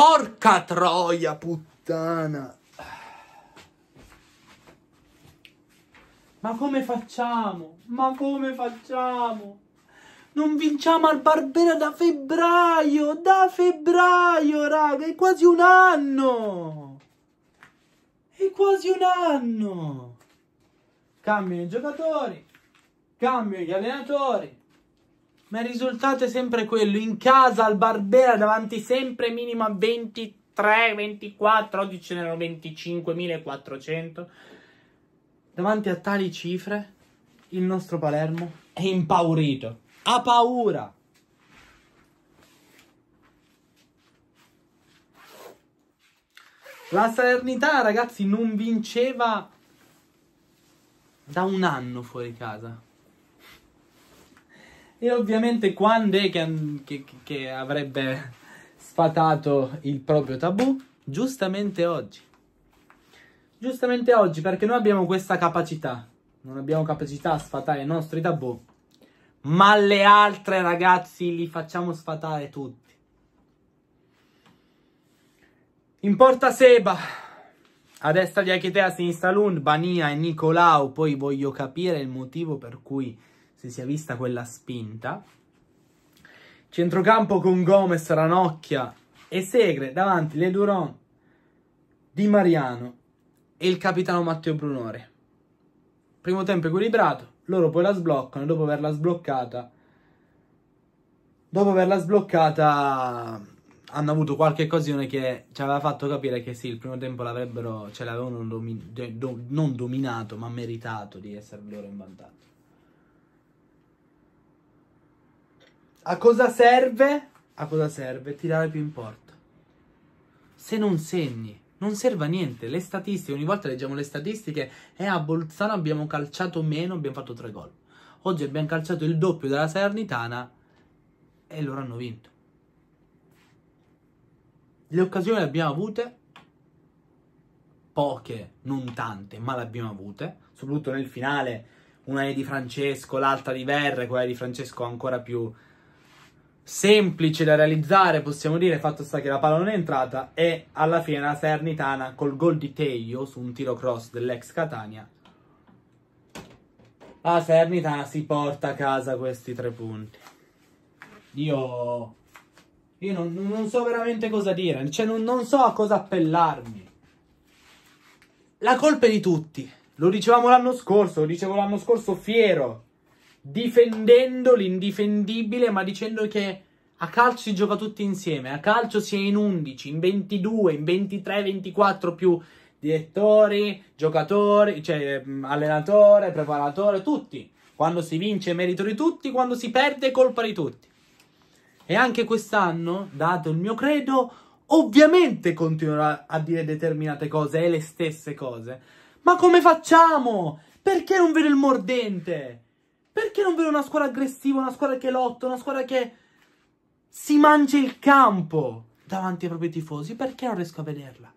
Porca troia, puttana. Ma come facciamo? Ma come facciamo? Non vinciamo al Barbera da febbraio! Da febbraio, raga! È quasi un anno! È quasi un anno! Cambiano i giocatori, cambiano gli allenatori, ma il risultato è sempre quello. In casa al Barbera davanti sempre minimo a 23, 24, oggi ce n'erano 25.400. Davanti a tali cifre il nostro Palermo è impaurito. Ha paura. La Salernità, ragazzi, non vinceva da un anno fuori casa. E ovviamente quando è che, che, che avrebbe sfatato il proprio tabù? Giustamente oggi. Giustamente oggi, perché noi abbiamo questa capacità. Non abbiamo capacità a sfatare i nostri tabù. Ma le altre, ragazzi, li facciamo sfatare tutti. In porta Seba, a destra di Achitea, a sinistra Lund, Bania e Nicolau. Poi voglio capire il motivo per cui si sia vista quella spinta. Centrocampo con Gomez, Ranocchia e Segre, davanti Le Duron, Di Mariano e il capitano Matteo Brunore. Primo tempo equilibrato, loro poi la sbloccano, dopo averla sbloccata dopo averla sbloccata hanno avuto qualche occasione che ci aveva fatto capire che sì, il primo tempo l'avrebbero, ce l'avevano domi do non dominato, ma meritato di essere loro in vantaggio. A cosa serve? A cosa serve tirare più in porta? Se non segni, non serve a niente. Le statistiche, ogni volta leggiamo le statistiche e eh, a Bolzano abbiamo calciato meno, abbiamo fatto tre gol. Oggi abbiamo calciato il doppio della Salernitana e loro hanno vinto. Le occasioni le abbiamo avute, poche, non tante, ma le abbiamo avute, soprattutto nel finale, una è di Francesco, l'altra di Verre, quella di Francesco ancora più semplice da realizzare, possiamo dire, fatto sta che la palla non è entrata e alla fine la Sernitana col gol di Teio su un tiro cross dell'ex Catania. La Sernitana si porta a casa questi tre punti. Io... Io non, non so veramente cosa dire, cioè non, non so a cosa appellarmi. La colpa è di tutti. Lo dicevamo l'anno scorso, lo dicevo l'anno scorso fiero difendendo l'indifendibile, ma dicendo che a calcio si gioca tutti insieme, a calcio si è in 11, in 22, in 23, 24 più direttori, giocatori, cioè mm, allenatore, preparatore, tutti. Quando si vince è merito di tutti, quando si perde è colpa di tutti. E anche quest'anno, dato il mio credo, ovviamente continuerà a dire determinate cose e le stesse cose. Ma come facciamo? Perché non vedo il mordente? Perché non vedo una squadra aggressiva, una squadra che lotta, una squadra che si mangia il campo davanti ai propri tifosi? Perché non riesco a vederla?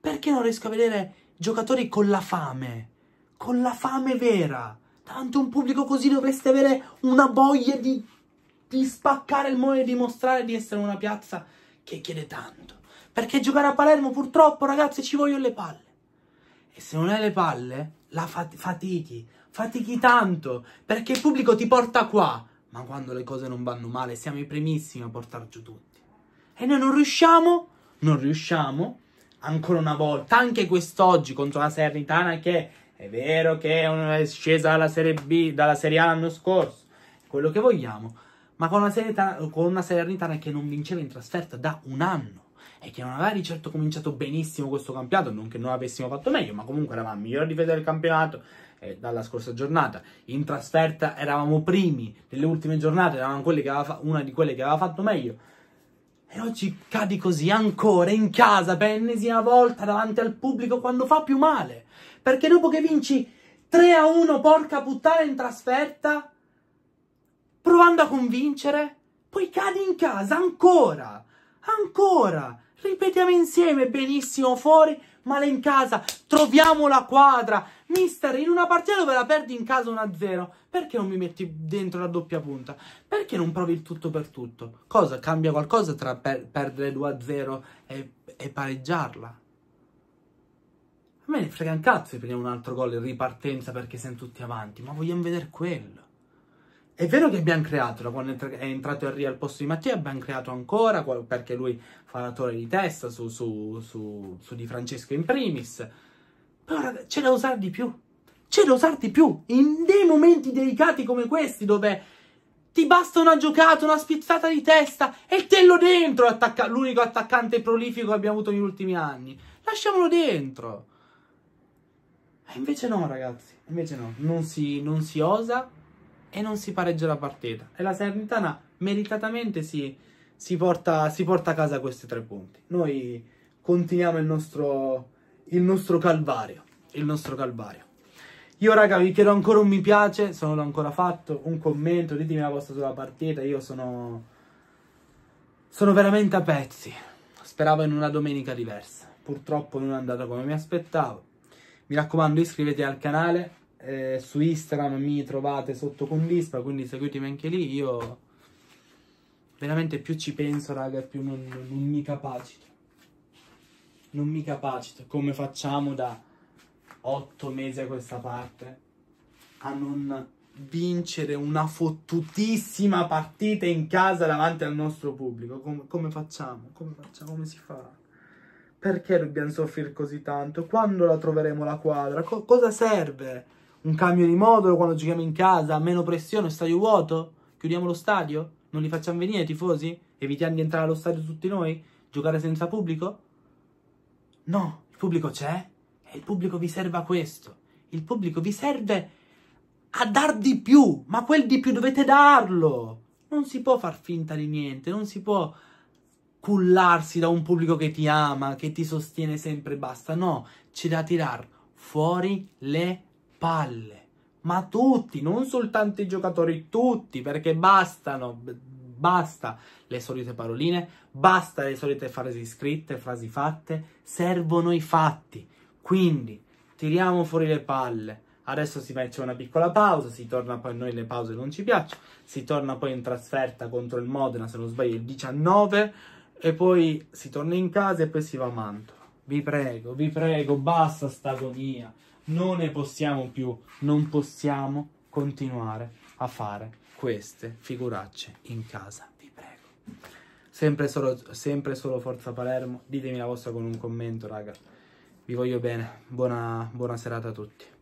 Perché non riesco a vedere giocatori con la fame? Con la fame vera? Tanto un pubblico così dovreste avere una voglia di, di spaccare il mondo e dimostrare di essere una piazza che chiede tanto. Perché giocare a Palermo purtroppo, ragazzi, ci vogliono le palle. E se non hai le palle, la fat fatichi, fatichi tanto, perché il pubblico ti porta qua. Ma quando le cose non vanno male, siamo i primissimi a portar giù tutti. E noi non riusciamo, non riusciamo, ancora una volta, anche quest'oggi contro la Sernitana che è vero che è scesa dalla Serie B, dalla Serie A l'anno scorso, quello che vogliamo, ma con una, Sernitana, con una Sernitana che non vinceva in trasferta da un anno e che non aveva di certo cominciato benissimo questo campionato, non che non avessimo fatto meglio, ma comunque eravamo miglior di fede del campionato eh, dalla scorsa giornata. In trasferta eravamo primi, nelle ultime giornate eravamo una di quelle che aveva fatto meglio. E oggi cadi così ancora in casa per l'ennesima volta davanti al pubblico quando fa più male. Perché dopo che vinci 3 a 1, porca puttana, in trasferta, provando a convincere, poi cadi in casa ancora, ancora. Ripetiamo insieme, benissimo fuori, male in casa, troviamo la quadra. Mister, in una partita dove la perdi in casa 1-0, perché non mi metti dentro la doppia punta? Perché non provi il tutto per tutto? Cosa cambia qualcosa tra per perdere 2-0 e, e pareggiarla? A me ne frega un cazzo se prendiamo un altro gol in ripartenza perché siamo tutti avanti, ma vogliamo vedere quello. È vero che abbiamo creato, da quando è entrato Henry al posto di Mattia, abbiamo creato ancora, perché lui fa la torre di testa su, su, su, su Di Francesco in primis. Però c'è da usare di più. C'è da usare di più. In dei momenti delicati come questi, dove ti basta una giocata, una spizzata di testa e te lo dentro, attacca- l'unico attaccante prolifico che abbiamo avuto negli ultimi anni. Lasciamolo dentro. E invece no, ragazzi. Invece no. non si, non si osa e non si pareggia la partita. E la Salernitana meritatamente si, si, porta, si porta, a casa questi tre punti. Noi continuiamo il nostro, il nostro calvario. Il nostro calvario. Io raga vi chiedo ancora un mi piace, se non l'ho ancora fatto, un commento, ditemi la vostra sulla partita, io sono... sono veramente a pezzi. Speravo in una domenica diversa, purtroppo non è andata come mi aspettavo. Mi raccomando iscrivetevi al canale, eh, su Instagram mi trovate sotto con Vispa, quindi seguitemi anche lì, io veramente più ci penso, raga, più non, non mi capacito. Non mi capacito come facciamo da 8 mesi a questa parte a non vincere una fottutissima partita in casa davanti al nostro pubblico. Come, come, facciamo? Come facciamo? Come si fa? Perché dobbiamo soffrire così tanto? Quando la troveremo la quadra? Co cosa serve? un cambio di modulo quando giochiamo in casa, meno pressione, stadio vuoto, chiudiamo lo stadio, non li facciamo venire i tifosi, evitiamo di entrare allo stadio tutti noi, giocare senza pubblico? No, il pubblico c'è e il pubblico vi serve a questo. Il pubblico vi serve a dar di più, ma quel di più dovete darlo. Non si può far finta di niente, non si può cullarsi da un pubblico che ti ama, che ti sostiene sempre e basta. No, c'è da tirar fuori le palle. Ma tutti, non soltanto i giocatori, tutti, perché bastano, basta le solite paroline, basta le solite frasi scritte, frasi fatte, servono i fatti. Quindi, tiriamo fuori le palle. Adesso si mette una piccola pausa, si torna poi a noi le pause non ci piacciono, si torna poi in trasferta contro il Modena, se non sbaglio, il 19 e poi si torna in casa e poi si va a Mantova. Vi prego, vi prego, basta sta agonia non ne possiamo più, non possiamo continuare a fare queste figuracce in casa, vi prego. Sempre solo, sempre solo Forza Palermo, ditemi la vostra con un commento, raga. Vi voglio bene, buona, buona serata a tutti.